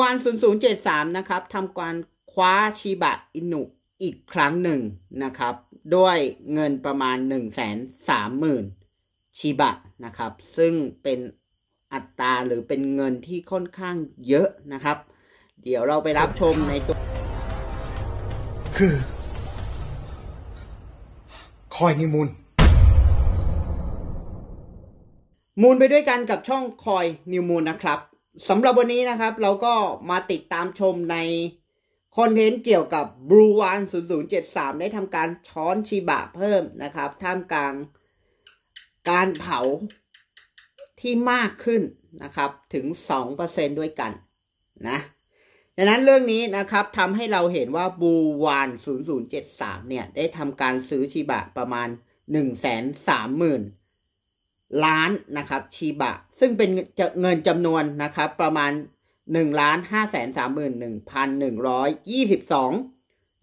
วาน0073 นะครับ ทำกานคว้าชีบะอินุอีกครั้งหนึ่งนะครับ ด้วยเงินประมาณ 1 3 0 0 0 0ชีบะนะครับ ซึ่งเป็นอัตราหรือเป็นเงินที่ค่อนข้างเยอะนะครับ เดี๋ยวเราไปรับชมในตัว คือ คอยนิมูล มูลไปด้วยกันกับช่องคอยนิวมูลนะครับสำหรับวันนี้นะครับ เราก็มาติดตามชมในคอนเทนต์เกี่ยวกับบรูวาน0073 ได้ทำการช้อนชีบะเพิ่มนะครับท่ามกลางการเผาที่มากขึ้นนะครับ ถึง 2%ด้วยกันนะดังนั้นเรื่องนี้นะครับทำให้เราเห็นว่าบูวาน0073เนี่ยได้ทำการซื้อชีบะประมาณ 1 3 0 0 0 0ล้านนะครับชีบะ ซึ่งเป็นเงินจำนวนนะครับ ประมาณหนึ่งล้านห้าแสนสามหมื่นหนึ่งพันหนึ่งร้อยยี่สิบสอง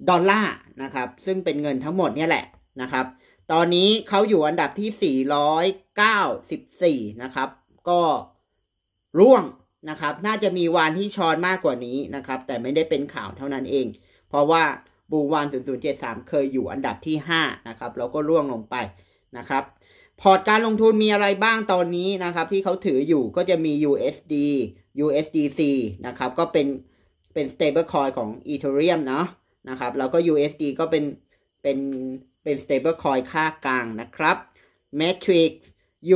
ดอลลาร์นะครับ ซึ่งเป็นเงินทั้งหมดเนี่ยแหละนะครับ ตอนนี้เขาอยู่อันดับที่สี่ร้อยเก้าสิบสี่นะครับ ก็ร่วงนะครับ น่าจะมีวานที่ชอนมากกว่านี้นะครับ แต่ไม่ได้เป็นข่าวเท่านั้นเอง เพราะว่าบูวาน0073 เคยอยู่อันดับที่5นะครับ แล้วก็ร่วงลงไปนะครับพอร์ตการลงทุนมีอะไรบ้างตอนนี้นะครับ ที่เขาถืออยู่ก็จะมี USD USDC นะครับก็เป็นเป็น stable coin ของ Ethereum เนาะนะครับ แล้วก็ USD ก็เป็นเป็นเป็น stable coin ค่ากลางนะครับ Matrix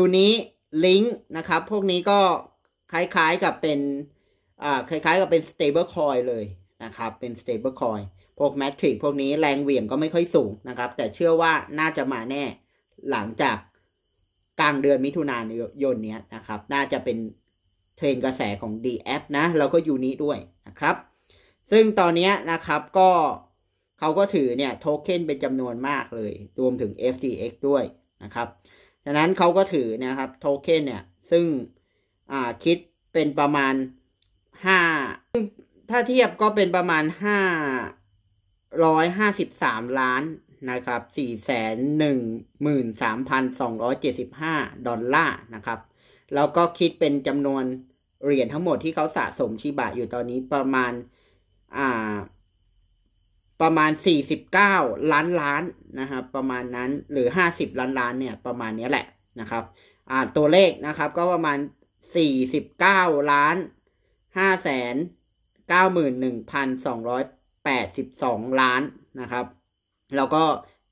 Uni Link นะครับ พวกนี้ก็คล้ายๆกับเป็นอ่าคล้ายๆกับเป็น stable coin เลยนะครับ เป็น stable coin พวก Matrix พวกนี้แรงเหวี่ยงก็ไม่ค่อยสูงนะครับ แต่เชื่อว่าน่าจะมาแน่หลังจากกลางเดือนมิถุนายนนี้นะครับน่าจะเป็นเทรนกระแสของ d f นะแล้วก็ยูนิด้วยนะครับ ซึ่งตอนนี้นะครับก็เขาก็ถือเนี่ยโทเค็นเป็นจำนวนมากเลยรวมถึง FTX ด้วยนะครับดังนั้นเขาก็ถือนะครับโทเค็นเนี่ยซึ่งคิดเป็นประมาณ 5 ถ้าเทียบก็เป็นประมาณ5 153 ล้านนะครับ413,275 ดอลลาร์นะครับ แล้วก็คิดเป็นจำนวนเหรียญทั้งหมดที่เขาสะสมชิบะอยู่ตอนนี้ประมาณอ่าประมาณ49 ล้านล้านนะครับ ประมาณนั้นหรือ 50 ล้านล้านเนี่ย ประมาณนี้แหละนะครับอ่าตัวเลขนะครับก็ประมาณ 49ล้าน5แสน91,282 ล้านนะครับแล้วก็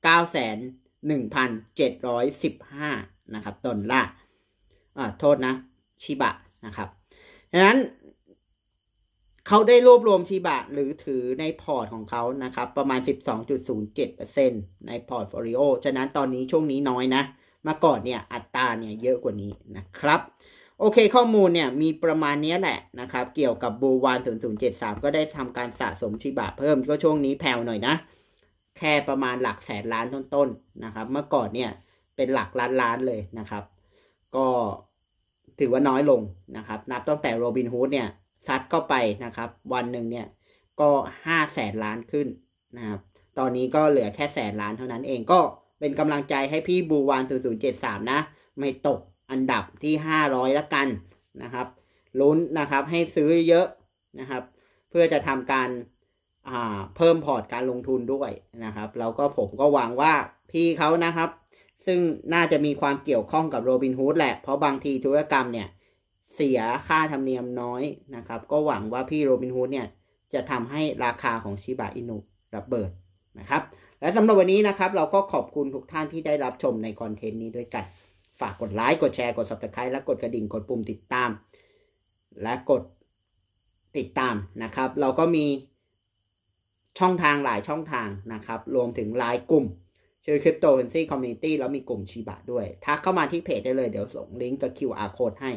เก้าแสนหนึ่งพันเจ็ดร้อยสิบห้านะครับดอลลาร์อ่าโทษนะ ชิบะนะครับดังนั้น เขาได้รวบรวมชิบะหรือถือในพอร์ตของเขานะครับ ประมาณ 12.07%ในพอร์ตฟอริโอ ฉะนั้นตอนนี้ช่วงนี้น้อยนะ มาก่อนเนี่ย อัตราเนี่ยเยอะกว่านี้นะครับ โอเคข้อมูลเนี่ย มีประมาณนี้แหละนะครับ เกี่ยวกับบูวาน0073ก็ได้ทำการสะสมชิบะเพิ่มก็ช่วงนี้แผ่วหน่อยนะแค่ประมาณหลักแสนล้านต้นๆนะครับ เมื่อก่อนเนี่ยเป็นหลักล้านล้านเลยนะครับ ก็ถือว่าน้อยลงนะครับ นับตั้งแต่โรบินฮูดเนี่ยซัดเข้าไปนะครับ วันหนึ่งเนี่ยก็ห้าแสนล้านขึ้นนะครับ ตอนนี้ก็เหลือแค่แสนล้านเท่านั้นเองก็เป็นกำลังใจให้พี่บูวาน0073นะ ไม่ตกอันดับที่ห้าร้อยละกันนะครับลุ้นนะครับให้ซื้อเยอะนะครับ เพื่อจะทำการเพิ่มพอร์ตการลงทุนด้วยนะครับ แล้วก็ผมก็หวังว่าพี่เขานะครับ ซึ่งน่าจะมีความเกี่ยวข้องกับโรบินฮูดแหละ เพราะบางทีธุรกรรมเนี่ย เสียค่าธรรมเนียมน้อยนะครับ ก็หวังว่าพี่โรบินฮูดเนี่ยจะทำให้ราคาของชิบะอินุระเบิดนะครับ และสำหรับวันนี้นะครับ เราก็ขอบคุณทุกท่านที่ได้รับชมในคอนเทนต์นี้ด้วยกัน ฝากกดไลค์กดแชร์กด subscribe และกดกระดิ่งกดปุ่มติดตาม และกดติดตามนะครับ เราก็มีช่องทางหลายช่องทางนะครับ รวมถึงไลน์กลุ่ม ชื่อ Crypto c u r r e n c y Community แล้วมีกลุ่มชีบะด้วยทักเข้ามาที่เพจได้เลยเดี๋ยวส่งลิงก์กับ QR code ให้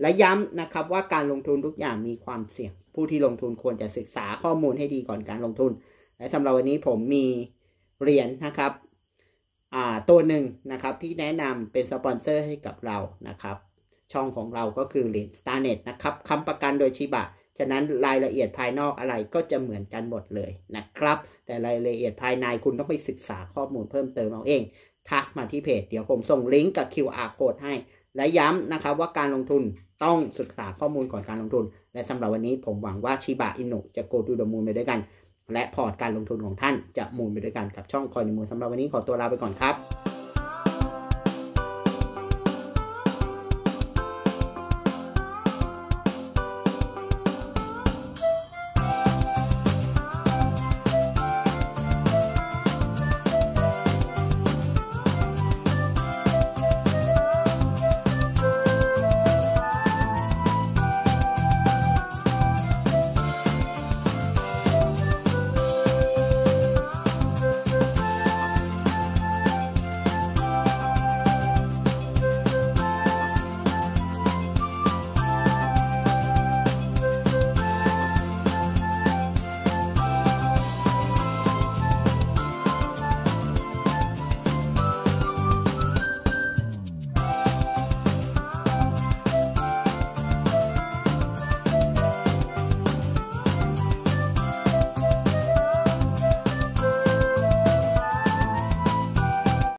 และย้ำนะครับว่าการลงทุนทุกอย่างมีความเสี่ยง ผู้ที่ลงทุนควรจะศึกษาข้อมูลให้ดีก่อนการลงทุน และสำหรับวันนี้ผมมีเหรียญนนะครับตัวหนึ่งนะครับที่แนะนำเป็นสปอนเซอร์ให้กับเรานะครับ ช่องของเราก็คือเหรียญ StarNet นะครับคำประกันโดยชิบะฉะนั้นรายละเอียดภายนอกอะไรก็จะเหมือนกันหมดเลยนะครับ แต่รายละเอียดภายในคุณต้องไปศึกษาข้อมูลเพิ่มเติมเอาเอง ทักมาที่เพจเดี๋ยวผมส่งลิงก์กับ QR code ให้ และย้ำนะครับว่าการลงทุนต้องศึกษาข้อมูลก่อนการลงทุน และสำหรับวันนี้ผมหวังว่าชิบะอินุจะโกดูดมูลไปด้วยกัน และพอร์ตการลงทุนของท่านจะมูลไปด้วยกันกับช่องคอยมูลสำหรับวันนี้ขอตัวลาไปก่อนครับ